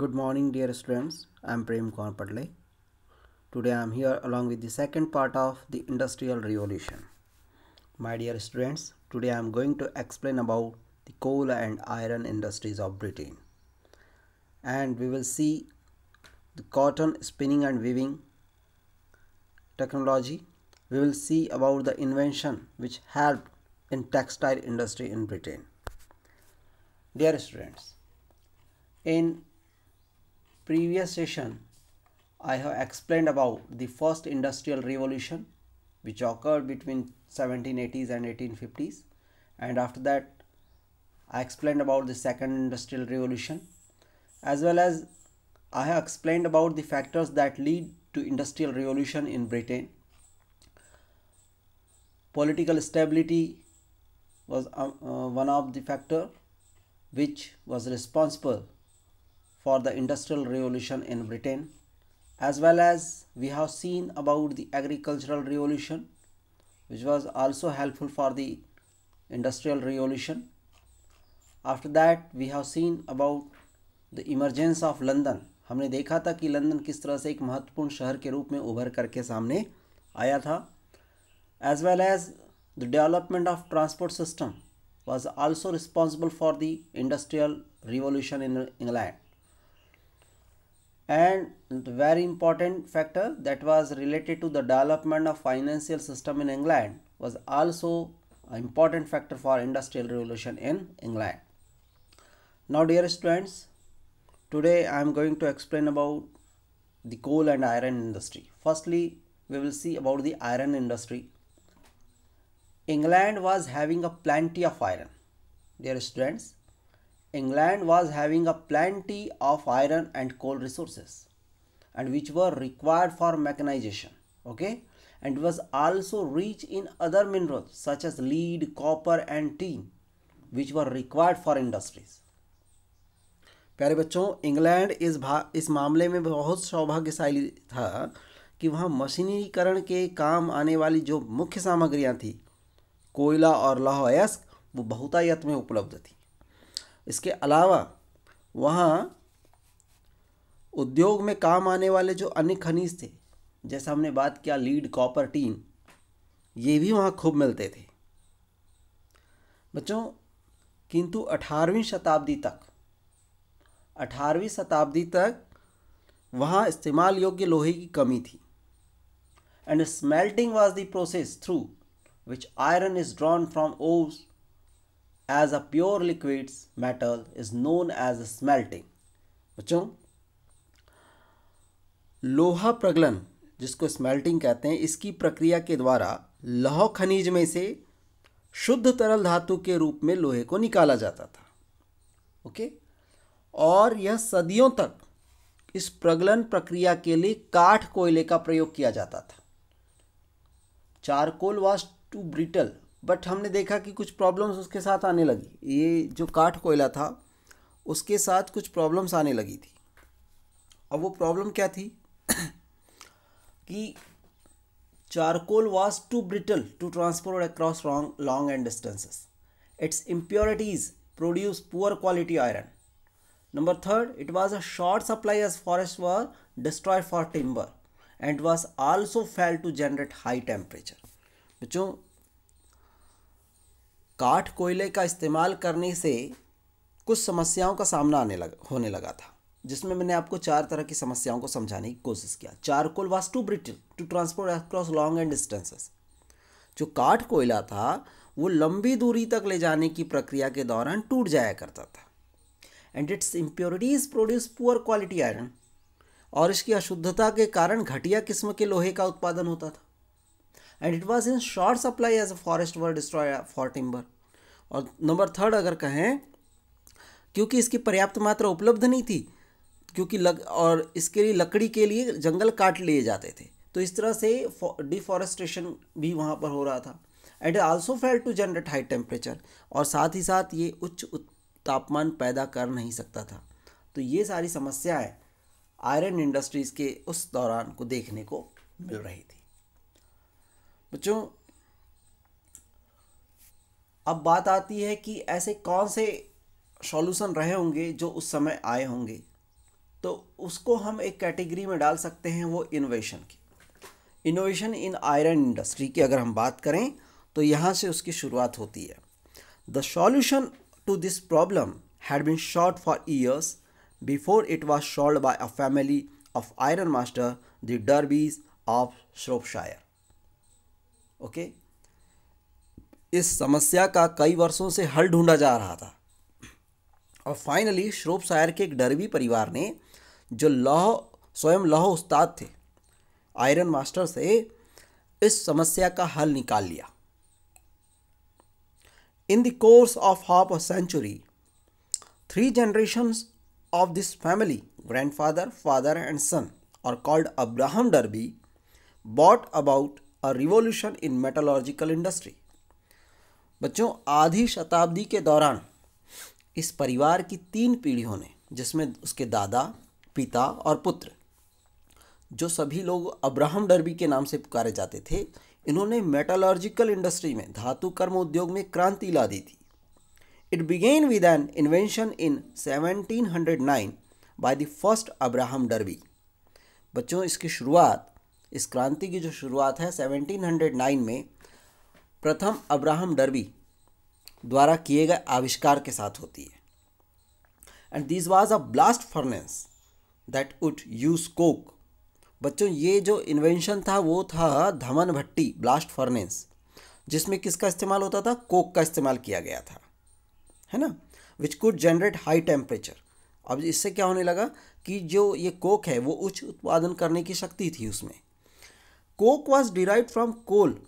Good morning dear students, I am Prem Kaur Today I am here along with the second part of the Industrial Revolution. My dear students, today I am going to explain about the coal and iron industries of Britain. And we will see the cotton spinning and weaving technology. We will see about the invention which helped in textile industry in Britain. Dear students, in previous session, I have explained about the first industrial revolution which occurred between 1780s and 1850s and after that I explained about the second industrial revolution as well as I have explained about the factors that lead to industrial revolution in Britain. Political stability was uh, uh, one of the factor which was responsible for the Industrial Revolution in Britain as well as we have seen about the Agricultural Revolution which was also helpful for the Industrial Revolution. After that we have seen about the emergence of London हमने देखा था कि London किस तरह से एक महत्वपूर्ण शहर के रूप में उभर करके सामने आया था as well as the development of transport system was also responsible for the industrial revolution in England and very important factor that was related to the development of financial system in England was also an important factor for industrial revolution in England. Now dear students, today I am going to explain about the coal and iron industry. Firstly, we will see about the iron industry. England was having a plenty of iron. Dear students, England was having a plenty of iron and coal resources and which were required for mechanization okay and was also rich in other minerals such as lead copper and tin which were required for industries प्यारे बच्चों England इस भा इस मामले में बहुत सौभाग्यशाली था कि वहाँ मशीनीकरण के काम आने वाली जो मुख्य सामग्रियाँ थी कोयला और लौह अयस्क वो बहुतायत में उपलब्ध थी इसके अलावा वहाँ उद्योग में काम आने वाले जो अन्य खनिज थे जैसा हमने बात किया लीड कॉपर टीन ये भी वहाँ खूब मिलते थे बच्चों किंतु अठारहवीं शताब्दी तक अठारहवीं शताब्दी तक वहाँ इस्तेमाल योग्य लोहे की कमी थी and smelting was the process through which iron is drawn from ores as a pure liquid metal is known as a smelting बच्चों लोहा प्रगलन जिसको स्मेल्टिंग कहते हैं इसकी प्रक्रिया के द्वारा लौह खनिज में से शुद्ध तरल धातु के रूप में लोहे को निकाला जाता था ओके और यह सदियों तक इस प्रगलन प्रक्रिया के लिए काठ कोयले का प्रयोग किया जाता था charcoal was too brittle but हमने देखा कि कुछ प्रॉब्लम्स उसके साथ आने लगी ये जो काठ कोयला था उसके साथ कुछ प्रॉब्लम्स आने लगी थी अब वो प्रॉब्लम क्या थी कि charcoal was too brittle to transport across wrong long and distances its impurities produce poor quality iron number third it was a short supply as forest were destroy for timber and was also fail to generate high temperature बच्चों काठ कोयले का इस्तेमाल करने से कुछ समस्याओं का सामना आने लगा होने लगा था जिसमें मैंने आपको चार तरह की समस्याओं को समझाने की कोशिश किया coal was too brittle to transport across long and distances जो काठ कोयला था वो लंबी दूरी तक ले जाने की प्रक्रिया के दौरान टूट जाया करता था and its impurities produce poor quality iron और इसकी अशुद्धता के कारण घटिया किस्म के लोहे का उत्पादन होता था and it was in short supply as a forest were destroy for timber और नंबर थर्ड अगर कहें क्योंकि इसकी पर्याप्त मात्रा उपलब्ध नहीं थी क्योंकि लग और इसके लिए लकड़ी के लिए जंगल काट लिए जाते थे तो इस तरह से डिफॉरेस्टेशन भी वहाँ पर हो रहा था and also fail to generate high temperature और साथ ही साथ ये उच्च तापमान पैदा कर नहीं सकता था तो ये सारी समस्याएं आयरन इंडस्ट्रीज़ के उस दौरान को देखने को मिल रही थी बच्चों अब बात आती है कि ऐसे कौन से सॉल्यूशन रहे होंगे जो उस समय आए होंगे तो उसको हम एक कैटेगरी में डाल सकते हैं वो इनोवेशन की इनोवेशन इन आयरन इंडस्ट्री की अगर हम बात करें तो यहाँ से उसकी शुरुआत होती है the solution to this problem had been sought for years before it was solved by a family of iron master the Darbys of Shropshire okay इस समस्या का कई वर्षों से हल ढूंढा जा रहा था और फाइनली श्रोप शायर के एक डरवी परिवार ने जो लौह स्वयं लौह उस्ताद थे आयरन मास्टर से इस समस्या का हल निकाल लिया in the course of half a century three generations of this family father father and son all called Abraham Darby brought about a revolution in metallurgical industry बच्चों आधी शताब्दी के दौरान इस परिवार की तीन पीढ़ियों ने जिसमें उसके दादा पिता और पुत्र जो सभी लोग अब्राहम डर्बी के नाम से पुकारे जाते थे इन्होंने मेटालॉजिकल इंडस्ट्री में धातु कर्म उद्योग में क्रांति ला दी थी it began with an invention in 1709 by the first Abraham Darby बच्चों इसकी शुरुआत इस क्रांति की जो शुरुआत है 1709 में प्रथम अब्राहम डरबी द्वारा किए गए आविष्कार के साथ होती है and this was a blast furnace that would use coke बच्चों ये जो इन्वेंशन था वो था धमन भट्टी ब्लास्ट फर्नेस जिसमें किसका इस्तेमाल होता था कोक का इस्तेमाल किया गया था है ना which could generate high temperature अब इससे क्या होने लगा कि जो ये कोक है वो उच्च उत्पादन करने की शक्ति थी उसमें coke was derive from coal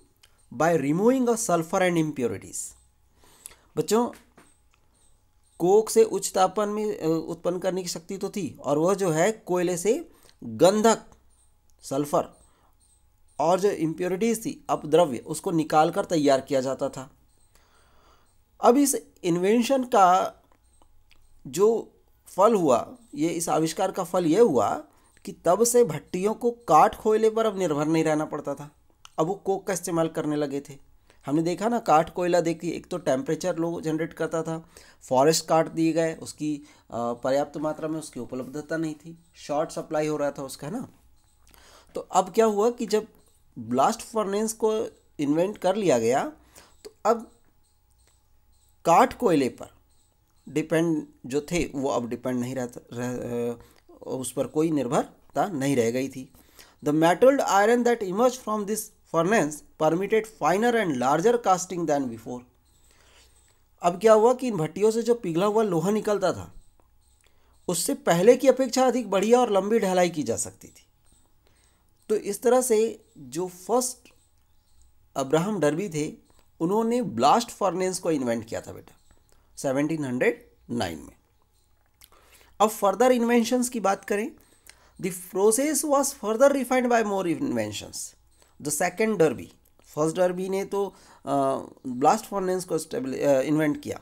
by removing of sulphur and impurities बच्चों कोक से उच्च तापमान में उत्पन्न करने की शक्ति तो थी और वह जो है कोयले से गंधक सल्फर और जो इम्प्योरिटीज थी अपद्रव्य उसको निकाल कर तैयार किया जाता था अब इस इन्वेंशन का जो फल हुआ ये इस आविष्कार का फल यह हुआ कि तब से भट्टियों को काट कोयले पर अब निर्भर नहीं रहना पड़ता था अब वो कोक का इस्तेमाल करने लगे थे हमने देखा ना काठ कोयला देखिए एक तो टेम्परेचर लो जनरेट करता था फॉरेस्ट काट दिए गए उसकी पर्याप्त मात्रा में उसकी उपलब्धता नहीं थी शॉर्ट सप्लाई हो रहा था उसका ना तो अब क्या हुआ कि जब ब्लास्ट फर्नेस को इन्वेंट कर लिया गया तो अब काठ कोयले पर डिपेंड जो थे वो अब डिपेंड नहीं रहता रह, उस पर कोई निर्भरता नहीं रह गई थी the melted iron that emerge from this furnace permitted finer and larger casting than before अब क्या हुआ कि इन भट्टियों से जो पिघला हुआ लोहा निकलता था उससे पहले की अपेक्षा अधिक बढ़िया और लंबी ढलाई की जा सकती थी तो इस तरह से जो फर्स्ट अब्राहम डरबी थे उन्होंने ब्लास्ट फर्नेस को इन्वेंट किया था बेटा 1709 में अब फर्दर इन्वेंशंस की बात करें the process was further refined by more inventions the second Darby first Darby ने तो ब्लास्ट फॉर्नेंस को इन्वेंट किया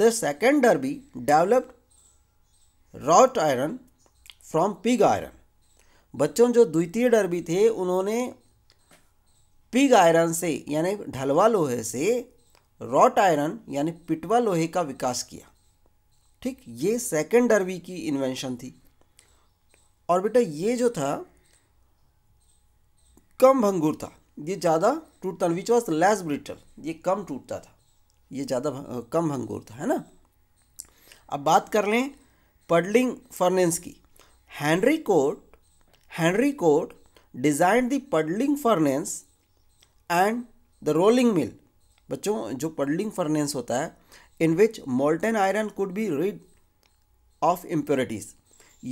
the second Darby developed wrought iron from pig iron बच्चों जो द्वितीय डर्बी थे उन्होंने पिग आयरन से यानी ढलवा लोहे से रॉट आयरन यानी पिटवा लोहे का विकास किया ठीक ये सेकेंड डर्बी की इन्वेंशन थी और बेटा ये जो था कम भंगुर था ये ज़्यादा टूटता विच वॉज लेस ब्रिटल ये कम टूटता था ये ज़्यादा कम भंगुर था है ना अब बात कर लें पडलिंग फर्नेंस की Henry Cort Henry Cort design the puddling furnace and the rolling mill बच्चों जो पडलिंग फर्नेस होता है in which molten iron could be rid of impurities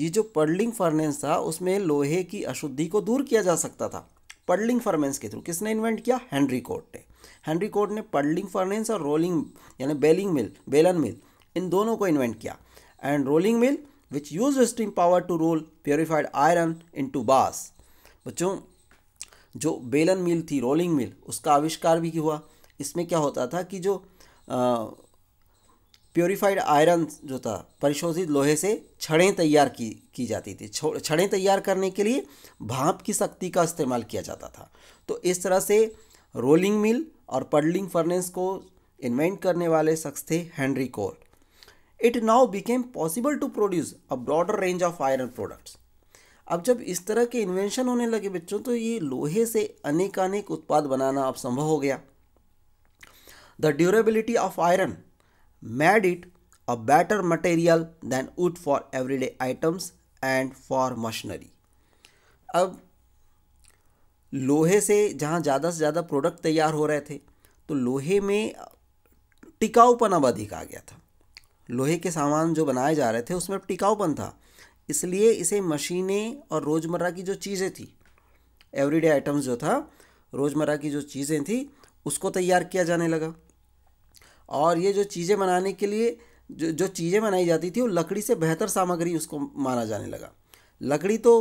ये जो पडलिंग फर्नेंस था उसमें लोहे की अशुद्धि को दूर किया जा सकता था पडलिंग फर्मेंस के थ्रू किसने इन्वेंट किया हैंनरी कोर्ट ने हैंनरी कोर्ट ने पडलिंग फर्मेंस और रोलिंग यानी बेलिंग मिल बेलन मिल इन दोनों को इन्वेंट किया and rolling mill which use steam power to roll purified iron into bars बच्चों जो बेलन मिल थी रोलिंग मिल उसका आविष्कार भी हुआ इसमें क्या होता था कि जो प्योरीफाइड आयरन जो था परिशोधित लोहे से छड़ें तैयार की की जाती थी छड़ें तैयार करने के लिए भाप की शक्ति का इस्तेमाल किया जाता था तो इस तरह से रोलिंग मिल और पडलिंग फर्नेस को इन्वेंट करने वाले शख्स थे Henry Cort it now became possible to produce a broader range of iron products अब जब इस तरह के इन्वेंशन होने लगे बच्चों तो ये लोहे से अनेकानेक उत्पाद बनाना अब संभव हो गया the durability of iron made it a better material than wood for everyday items and for machinery. अब लोहे से जहाँ ज़्यादा से ज़्यादा प्रोडक्ट तैयार हो रहे थे तो लोहे में टिकाऊपन अब अधिक आ गया था लोहे के सामान जो बनाए जा रहे थे उसमें टिकाऊपन था इसलिए इसे मशीनें और रोज़मर्रा की जो चीज़ें थी एवरीडे आइटम्स जो था रोज़मर्रा की जो चीज़ें थी उसको तैयार किया जाने लगा और ये जो चीज़ें बनाने के लिए जो जो चीज़ें बनाई जाती थी वो लकड़ी से बेहतर सामग्री उसको माना जाने लगा लकड़ी तो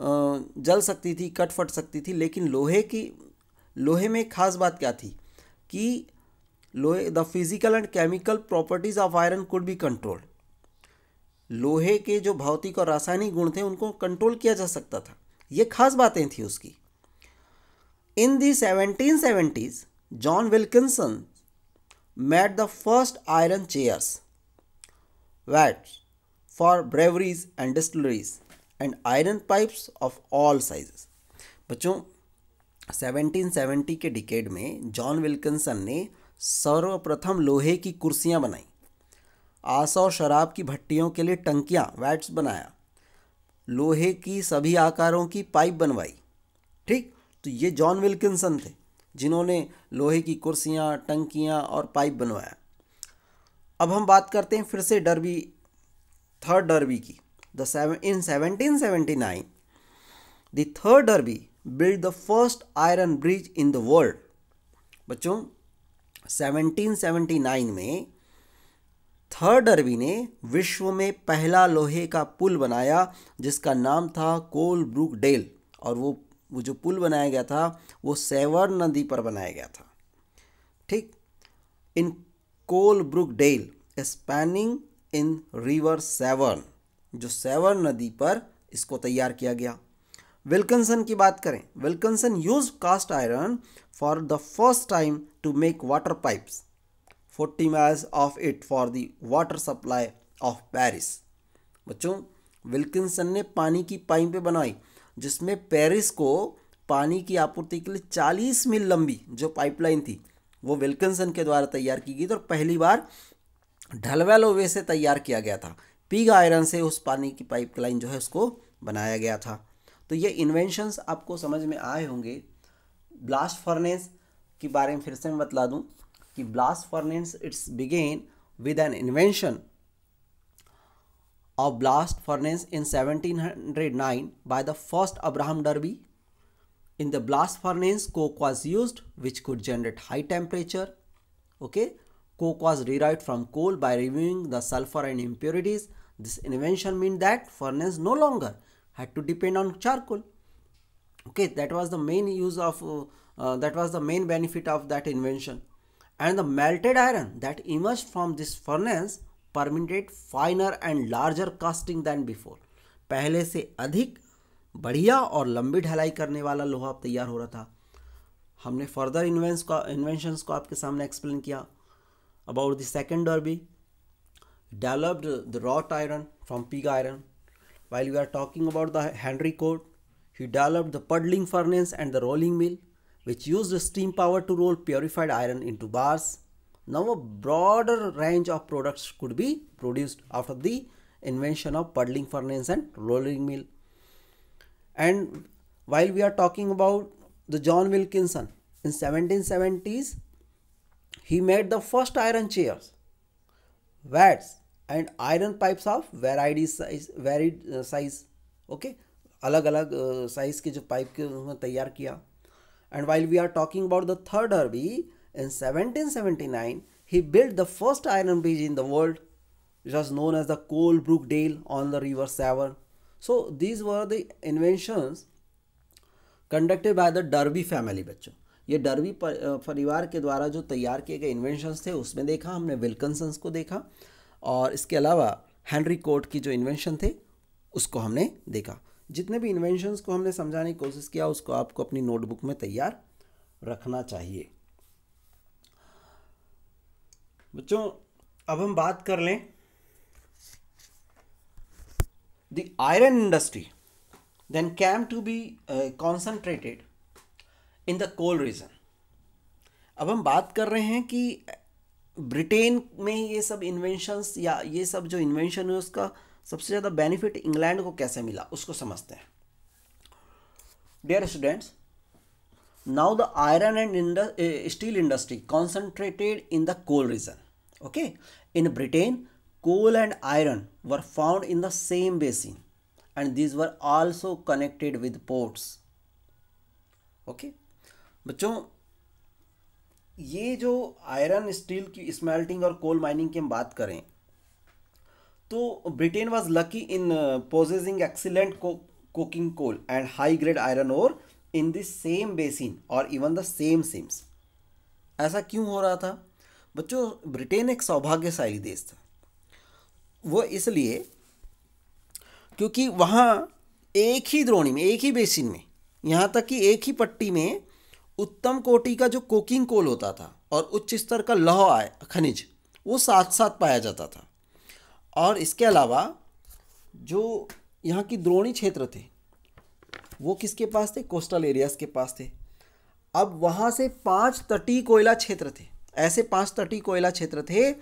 जल सकती थी कट फट सकती थी लेकिन लोहे की लोहे में खास बात क्या थी कि लोहे the physical and chemical properties of iron could be control लोहे के जो भौतिक और रासायनिक गुण थे उनको कंट्रोल किया जा सकता था ये खास बातें थी उसकी in the seventeen seventies John Wilkinson made the first iron chairs vat for breweries and distilleries and iron pipes of all size बच्चों 1770 के डिकेड में जॉन विल्किंसन ने सर्वप्रथम लोहे की कुर्सियां बनाई आस और शराब की भट्टियों के लिए टंकियां वैट्स बनाया लोहे की सभी आकारों की पाइप बनवाई ठीक तो ये जॉन विल्किसन थे जिन्होंने लोहे की कुर्सियाँ टंकियाँ और पाइप बनवाया अब हम बात करते हैं फिर से डरबी थर्ड डरबी की the seven in seventeen seventy nine the third Darby build the first iron bridge in the world बच्चों 1779 में थर्ड डरबी ने विश्व में पहला लोहे का पुल बनाया जिसका नाम था कोल ब्रुक डेल और वो वो जो पुल बनाया गया था वो सेवर नदी पर बनाया गया था ठीक in Coalbrookdale spanning in river Severn जो सेवर नदी पर इसको तैयार किया गया विल्कनसन की बात करें Wilkinson use cast iron for the first time to make water pipes 40 miles of it for the water supply of Paris. बच्चों विल्किसन ने पानी की पाइपें बनाई जिसमें पेरिस को पानी की आपूर्ति के लिए 40 मील लंबी जो पाइपलाइन थी वो विल्कनसन के द्वारा तैयार की गई थी और पहली बार ढलवेलोवे से तैयार किया गया था पीग आयरन से उस पानी की पाइपलाइन जो है उसको बनाया गया था तो ये इन्वेंशंस आपको समझ में आए होंगे ब्लास्ट फर्नेस के बारे में फिर से मैं बतला दूँ कि blast furnace its began with an invention of blast furnace in 1709 by the first Abraham Derby. In the blast furnace, coke was used which could generate high temperature. Okay, coke was derived from coal by removing the sulfur and impurities. This invention meant that furnace no longer had to depend on charcoal. Okay, that was the main use of uh, uh, that was the main benefit of that invention. And the melted iron that emerged from this furnace permitted finer and larger casting than before पहले से अधिक बढ़िया और लंबी ढलाई करने वाला लोहा अब तैयार हो रहा था हमने फर्दर इन्वेंस का इन्वेंशंस को आपके सामने एक्सप्लेन किया अबाउट द सेकेंड और be developed the wrought iron from pig iron while you are talking about the Henry Cort he developed the puddling furnace and the rolling mill which use steam power to roll purified iron into bars Now a broader range of products could be produced after the invention of puddling furnace and rolling mill. And while we are talking about the John Wilkinson in 1770s, he made the first iron chairs, vats and iron pipes of varied size, varied uh, size, okay, अलग अलग size के जो pipe के उन्होंने तैयार किया and while we are talking about the third Darby In 1779, he built the first iron bridge in the world, which was known as the Colebrook Dale on the River Severn. So these were the inventions conducted by the Darby family बच्चों ये derby परिवार के द्वारा जो तैयार किए गए inventions थे उसमें देखा हमने विल्कनसन्स को देखा और इसके अलावा हेनरी कोर्ट की जो इन्वेंशन थे उसको हमने देखा जितने भी इन्वेंशंस को हमने समझाने की कोशिश किया उसको आपको अपनी नोटबुक में तैयार रखना चाहिए बच्चों अब हम बात कर लें the iron industry then came to be concentrated in the coal region अब हम बात कर रहे हैं कि ब्रिटेन uh, में ये सब इन्वेंशंस या ये सब जो इन्वेंशन है उसका सबसे ज़्यादा बेनिफिट इंग्लैंड को कैसे मिला उसको समझते हैं dear students now the iron and steel industry concentrated in the coal region Okay. In Britain, coal and iron were found in the same basin and these were also connected with ports. Okay. बच्चों ये जो iron steel की smelting और coal mining की हम बात करें तो Britain was lucky in possessing excellent coking coal and high grade iron ore in the same basin or even the same seams ऐसा क्यों हो रहा था बच्चों ब्रिटेन एक सौभाग्यशाली देश था वो इसलिए क्योंकि वहाँ एक ही द्रोणी में एक ही बेसिन में यहाँ तक कि एक ही पट्टी में उत्तम कोटि का जो कोकिंग कोल होता था और उच्च स्तर का लौह खनिज वो साथ साथ पाया जाता था और इसके अलावा जो यहाँ की द्रोणी क्षेत्र थे वो किसके पास थे कोस्टल एरियाज़ के पास थे अब वहाँ से पांच तटीय कोयला क्षेत्र थे ऐसे पांच तटीय कोयला क्षेत्र थे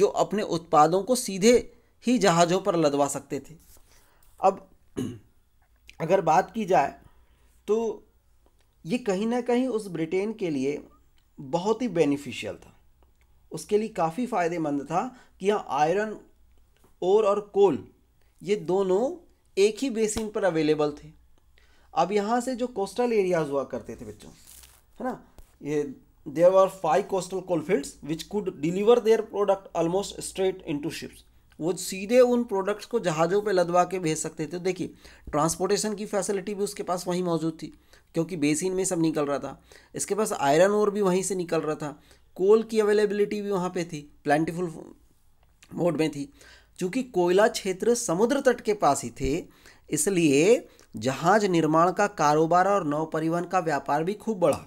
जो अपने उत्पादों को सीधे ही जहाज़ों पर लदवा सकते थे अब अगर बात की जाए तो ये कहीं ना कहीं उस ब्रिटेन के लिए बहुत ही बेनिफिशियल था उसके लिए काफ़ी फ़ायदेमंद था कि यहाँ आयरन ओर और कोल ये दोनों एक ही बेसिन पर अवेलेबल थे अब यहाँ से जो कोस्टल एरियाज़ हुआ करते थे बच्चों है ना ये there were five coastal coal fields which could deliver their product almost straight into ships वो सीधे उन प्रोडक्ट्स को जहाज़ों पे लदवा के भेज सकते थे तो देखिए ट्रांसपोर्टेशन की फैसिलिटी भी उसके पास वहीं मौजूद थी क्योंकि बेसिन में सब निकल रहा था इसके पास आयरन ओर भी वहीं से निकल रहा था कोल की अवेलेबिलिटी भी वहाँ पे थी प्लान्टिफुल मोड में थी चूँकि कोयला क्षेत्र समुद्र तट के पास ही थे इसलिए जहाज निर्माण का कारोबार और नौ परिवहन का व्यापार भी खूब बढ़ा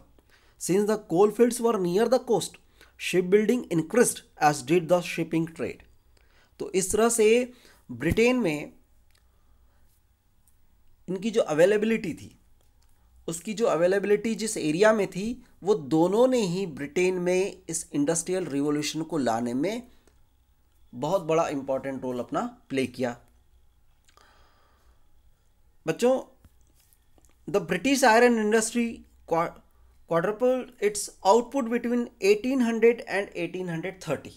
Since the coal fields were near the coast, shipbuilding increased as did the shipping trade. तो इस तरह से ब्रिटेन में इनकी जो अवेलेबिलिटी थी उसकी जो अवेलेबिलिटी जिस एरिया में थी वो दोनों ने ही ब्रिटेन में इस इंडस्ट्रियल रिवॉल्यूशन को लाने में बहुत बड़ा इम्पॉर्टेंट रोल अपना प्ले किया बच्चों the British iron industry quadruple its output between 1800 and 1830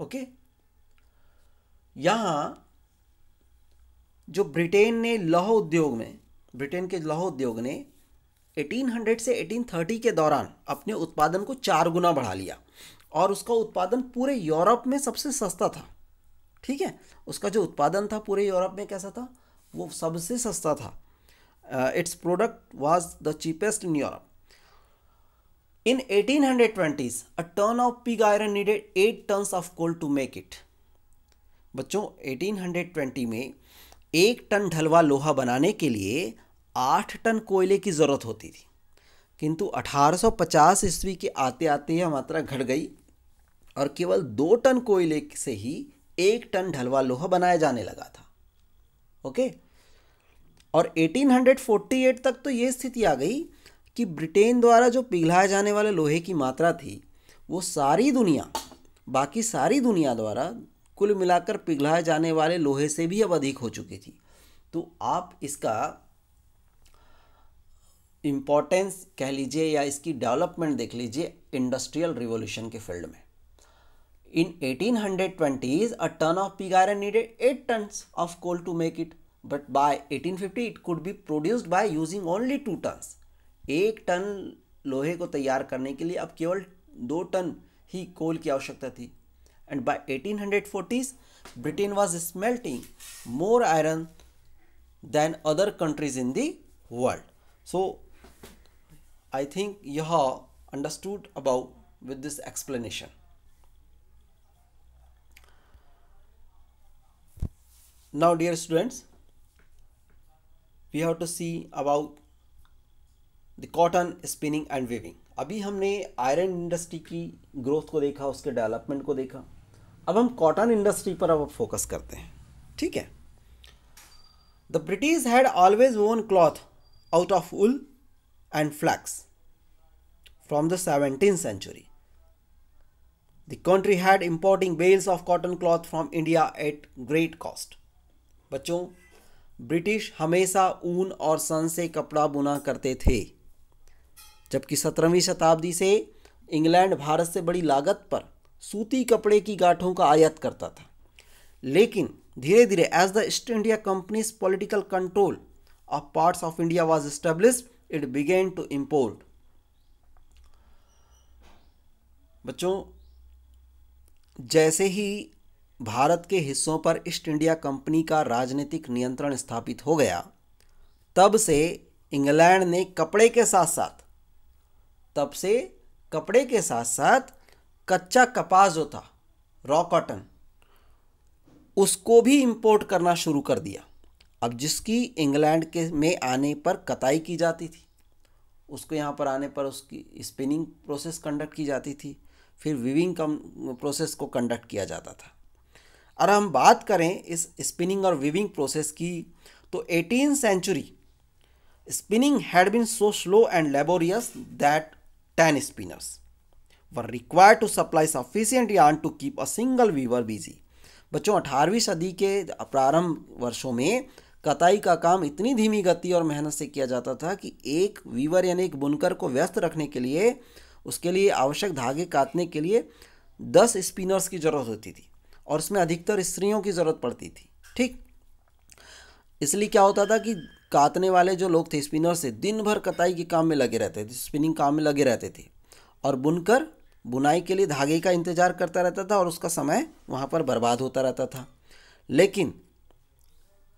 okay okay? यहाँ जो ब्रिटेन ने लौह उद्योग में ब्रिटेन के लौह उद्योग ने 1800 से 1830 के दौरान अपने उत्पादन को चार गुना बढ़ा लिया और उसका उत्पादन पूरे यूरोप में सबसे सस्ता था ठीक है उसका जो उत्पादन था पूरे यूरोप में कैसा था वो सबसे सस्ता था its product was the cheapest in Europe In 1820s, a ton of pig iron needed 8 tons of coal to make it. बच्चों 1820 में एक टन ढलवा लोहा बनाने के लिए आठ टन कोयले की ज़रूरत होती थी किंतु 1850 ईस्वी के आते आते यह मात्रा घट गई और केवल दो टन कोयले से ही एक टन ढलवा लोहा बनाया जाने लगा था ओके और 1848 तक तो ये स्थिति आ गई कि ब्रिटेन द्वारा जो पिघलाए जाने वाले लोहे की मात्रा थी वो सारी दुनिया बाकी सारी दुनिया द्वारा कुल मिलाकर पिघलाए जाने वाले लोहे से भी अब अधिक हो चुकी थी तो आप इसका इम्पोर्टेंस कह लीजिए या इसकी डेवलपमेंट देख लीजिए इंडस्ट्रियल रिवॉल्यूशन के फील्ड में in eighteen hundred a ton of pig iron needed eight ton of coal to make it but by eighteen fifty it could be produced by using only two tons एक ton लोहे को तैयार करने के लिए अब केवल दो टन ही कोल की आवश्यकता थी and by 1840s Britain was smelting more iron than other countries in the world so I think यह understood about with this explanation now dear students we have to see about the cotton spinning and weaving अभी हमने iron industry की growth को देखा उसके development को देखा अब हम कॉटन इंडस्ट्री पर अब फोकस करते हैं ठीक है the British had always woven cloth out of wool and flax from the seventeen century the country had importing bales of cotton cloth from India at great cost बच्चों British हमेशा ऊन और सन से कपड़ा बुना करते थे जबकि सत्रहवीं शताब्दी से इंग्लैंड भारत से बड़ी लागत पर सूती कपड़े की गांठों का आयात करता था लेकिन धीरे धीरे as the East India company's political control of parts of India was established it began to import बच्चों जैसे ही भारत के हिस्सों पर ईस्ट इंडिया कंपनी का राजनीतिक नियंत्रण स्थापित हो गया तब से इंग्लैंड ने कपड़े के साथ साथ तब से कपड़े के साथ साथ कच्चा कपास जो था रॉ कॉटन उसको भी इंपोर्ट करना शुरू कर दिया अब जिसकी इंग्लैंड के में आने पर कताई की जाती थी उसको यहाँ पर आने पर उसकी स्पिनिंग प्रोसेस कंडक्ट की जाती थी फिर विविंग कम प्रोसेस को कंडक्ट किया जाता था और हम बात करें इस स्पिनिंग और विविंग प्रोसेस की तो eighteen century spinning had been so slow and laborious that 10 spinners were required to supply sufficient yarn to keep a single weaver busy. बच्चों 18वीं सदी के प्रारंभ वर्षों में कताई का काम इतनी धीमी गति और मेहनत से किया जाता था कि एक वीवर यानी एक बुनकर को व्यस्त रखने के लिए उसके लिए आवश्यक धागे काटने के लिए 10 स्पिनर्स की ज़रूरत होती थी और उसमें अधिकतर स्त्रियों की ज़रूरत पड़ती थी ठीक इसलिए क्या होता था कि कातने वाले जो लोग थे स्पिनर से दिन भर कताई के काम में लगे रहते थे स्पिनिंग काम में लगे रहते थे और बुनकर बुनाई के लिए धागे का इंतज़ार करता रहता था और उसका समय वहाँ पर बर्बाद होता रहता था लेकिन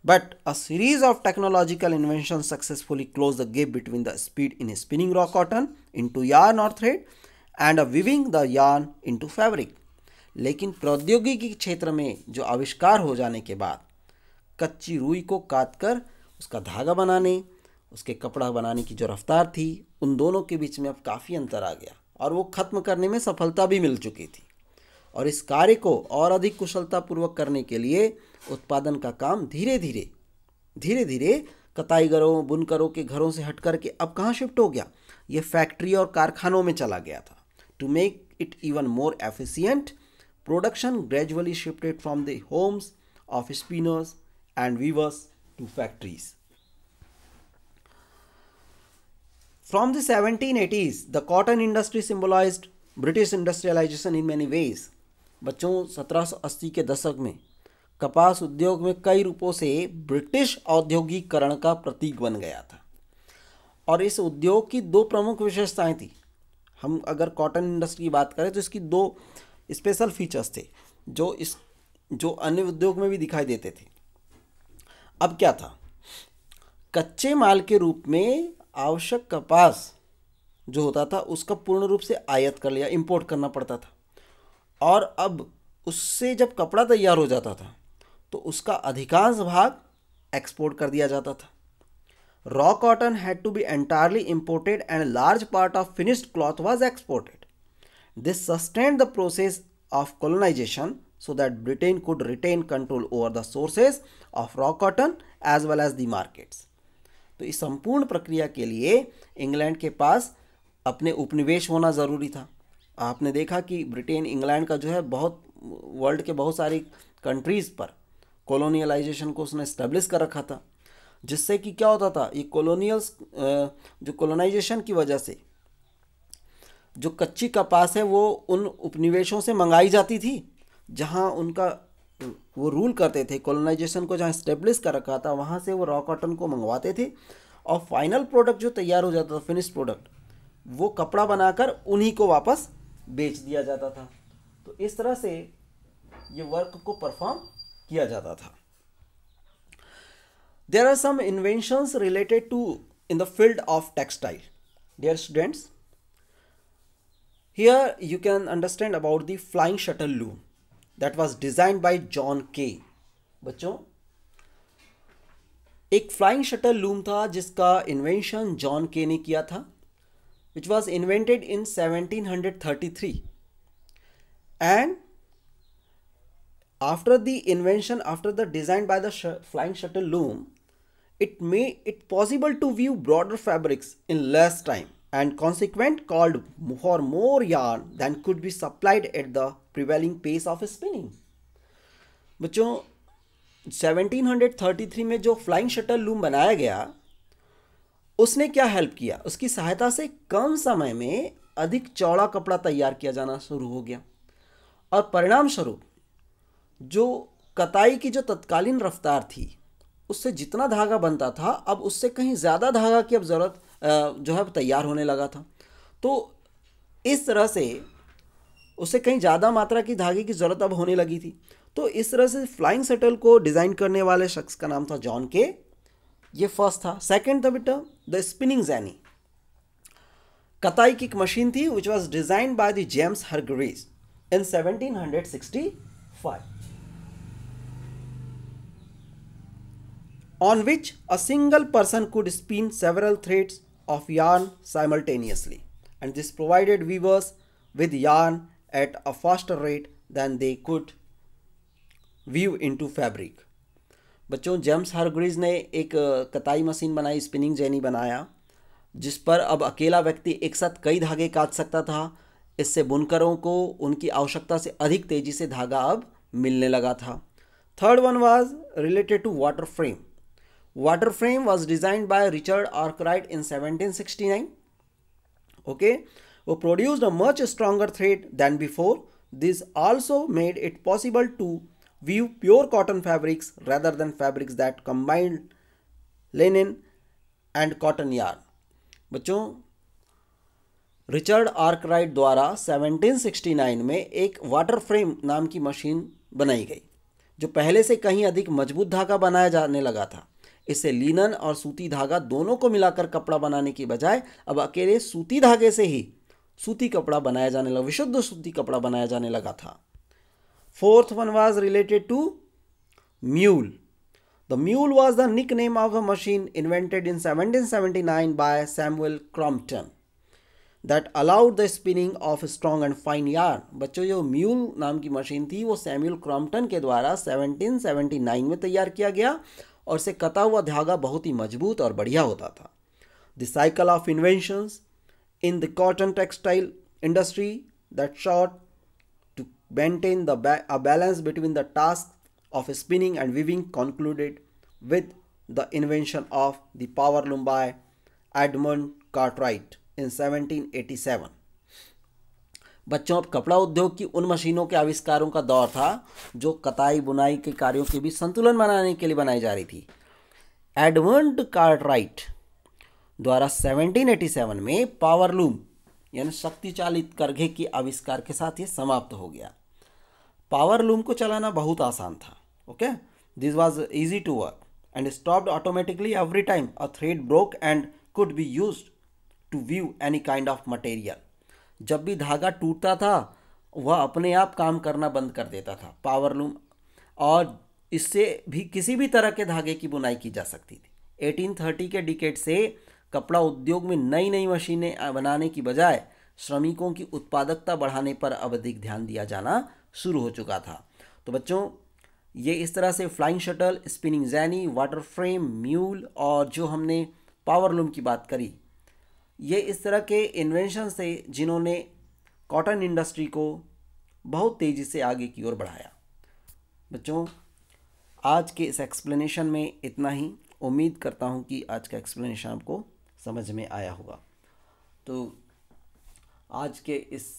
but a series of technological invention successfully close the gap between the speed in spinning raw cotton to yarn or thread and a weaving the yarn to fabric लेकिन प्रौद्योगिकी क्षेत्र में जो आविष्कार हो जाने के बाद कच्ची रुई को काट कर उसका धागा बनाने उसके कपड़ा बनाने की जो रफ्तार थी उन दोनों के बीच में अब काफ़ी अंतर आ गया और वो ख़त्म करने में सफलता भी मिल चुकी थी और इस कार्य को और अधिक कुशलतापूर्वक करने के लिए उत्पादन का काम धीरे धीरे धीरे धीरे कताईगरों बुनकरों के घरों से हट के अब कहाँ शिफ्ट हो गया ये फैक्ट्री और कारखानों में चला गया था to make it even more efficient production gradually shifted from the homes of spinners and weavers to factories. From the 1780s, the cotton industry symbolized British industrialisation in many ways बच्चों 1780 के दशक में कपास उद्योग में कई रूपों से ब्रिटिश औद्योगिकरण का प्रतीक बन गया था और इस उद्योग की दो प्रमुख विशेषताएं थी हम अगर कॉटन इंडस्ट्री की बात करें तो इसकी दो स्पेशल फीचर्स थे जो इस जो अन्य उद्योग में भी दिखाई देते थे अब क्या था कच्चे माल के रूप में आवश्यक कपास जो होता था उसका पूर्ण रूप से आयात कर लिया इंपोर्ट करना पड़ता था और अब उससे जब कपड़ा तैयार हो जाता था तो उसका अधिकांश भाग एक्सपोर्ट कर दिया जाता था raw cotton had to be entirely imported and large part of finished cloth was exported this sustain the process of colonisation so that Britain could retain control over the sources of raw cotton as well as the markets. तो इस संपूर्ण प्रक्रिया के लिए England के पास अपने उपनिवेश होना ज़रूरी था आपने देखा कि ब्रिटेन इंग्लैंड का जो है बहुत वर्ल्ड के बहुत सारी कंट्रीज़ पर कॉलोनियलाइजेशन को उसने इस्टेब्लिश कर रखा था जिससे कि क्या होता था ये कॉलोनियल्स जो कॉलोनाइजेशन की वजह से जो कच्ची कपास है वो उन उपनिवेशों से मंगाई जाती थी जहाँ उनका वो रूल करते थे कॉलोनाइजेशन को जहाँ स्टेब्लिश कर रखा था वहाँ से वो रॉ कॉटन को मंगवाते थे और फाइनल प्रोडक्ट जो तैयार हो जाता था फिनिश प्रोडक्ट वो कपड़ा बनाकर उन्हीं को वापस बेच दिया जाता था तो इस तरह से ये वर्क को परफॉर्म किया जाता था there are some inventions related to in the field of textile dear students here you can understand about the flying shuttle loom that was designed by John के बच्चों एक फ्लाइंग शटल लूम था जिसका invention 1733 and after the invention after the design by the flying shuttle loom it made it possible to view broader fabrics in less time and consequent called for more yarn than could be supplied at the prevailing pace of spinning. बच्चों 1733 में जो flying shuttle loom बनाया गया उसने क्या help किया उसकी सहायता से कम समय में अधिक चौड़ा कपड़ा तैयार किया जाना शुरू हो गया और परिणाम स्वरूप जो कताई की जो तत्कालीन रफ्तार थी उससे जितना धागा बनता था अब उससे कहीं ज़्यादा धागा की अब ज़रूरत जो है तैयार होने लगा था तो इस तरह से उसे कहीं ज़्यादा मात्रा की धागे की ज़रूरत अब होने लगी थी तो इस तरह से फ्लाइंग शटल को डिज़ाइन करने वाले शख्स का नाम था जॉन के ये फर्स्ट था सेकेंड था बेटा द स्पिनिंग जैनी कताई की एक मशीन थी which was design by the James Hargreaves in 1765 on which a single person could spin several threads of yarn simultaneously and this provided weavers with yarn at a faster rate than they could weave into fabric. बच्चों James Hargreaves ने एक कताई machine बनाई spinning जैनी बनाया जिस पर अब अकेला व्यक्ति एक साथ कई धागे काट सकता था इससे बुनकरों को उनकी आवश्यकता से अधिक तेजी से धागा अब मिलने लगा था third one was related to water frame water frame was designed by Richard Arkwright in seventeen sixty nine okay वो produce a much stronger thread than before this also made it possible to weave pure cotton fabrics rather than fabrics that combined in and cotton yarn बच्चों Richard Arkwright द्वारा seventeen sixty nine में एक water frame नाम की machine बनाई गई जो पहले से कहीं अधिक मजबूत धागा बनाया जाने लगा था इसे लिनन और सूती धागा दोनों को मिलाकर कपड़ा बनाने की बजाय अब अकेले सूती धागे से ही सूती कपड़ा बनाया जाने लगा विशुद्ध सूती कपड़ा बनाया जाने लगा था fourth one was related to mule the mule was the nickname of a machine invented in 1779 by Samuel Crompton that allowed the spinning of strong and fine yarn बच्चों जो म्यूल नाम की मशीन थी वो Samuel Crompton के द्वारा 1779 में तैयार किया गया और इसे कता हुआ धागा बहुत ही मजबूत और बढ़िया होता था the cycle of inventions in the cotton textile industry that sought to maintain the balance between the task of spinning and weaving concluded with the invention of the power loom by Edmund Cartwright in seventeen eighty seven बच्चों अब कपड़ा उद्योग की उन मशीनों के आविष्कारों का दौर था जो कताई बुनाई के कार्यों के बीच संतुलन बनाने के लिए बनाई जा रही थी एडवर्ड कार्टराइट द्वारा 1787 में पावरलूम यानी शक्ति चालित करघे के आविष्कार के साथ ये समाप्त हो गया पावरलूम को चलाना बहुत आसान था okay this was easy to work and stopped automatically every time a thread broke and could be use to weave any kind of material जब भी धागा टूटता था वह अपने आप काम करना बंद कर देता था पावर लूम और इससे भी किसी भी तरह के धागे की बुनाई की जा सकती थी 1830 के डिकेट से कपड़ा उद्योग में नई नई मशीनें बनाने की बजाय श्रमिकों की उत्पादकता बढ़ाने पर अब अधिक ध्यान दिया जाना शुरू हो चुका था तो बच्चों ये इस तरह से flying shuttle spinning jenny water frame mule और जो हमने पावर लूम की बात करी ये इस तरह के इन्वेंशन से जिन्होंने कॉटन इंडस्ट्री को बहुत तेज़ी से आगे की ओर बढ़ाया बच्चों आज के इस एक्सप्लेनेशन में इतना ही उम्मीद करता हूँ कि आज का एक्सप्लेनेशन आपको समझ में आया होगा तो आज के इस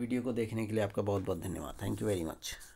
वीडियो को देखने के लिए आपका बहुत बहुत धन्यवाद थैंक यू वेरी मच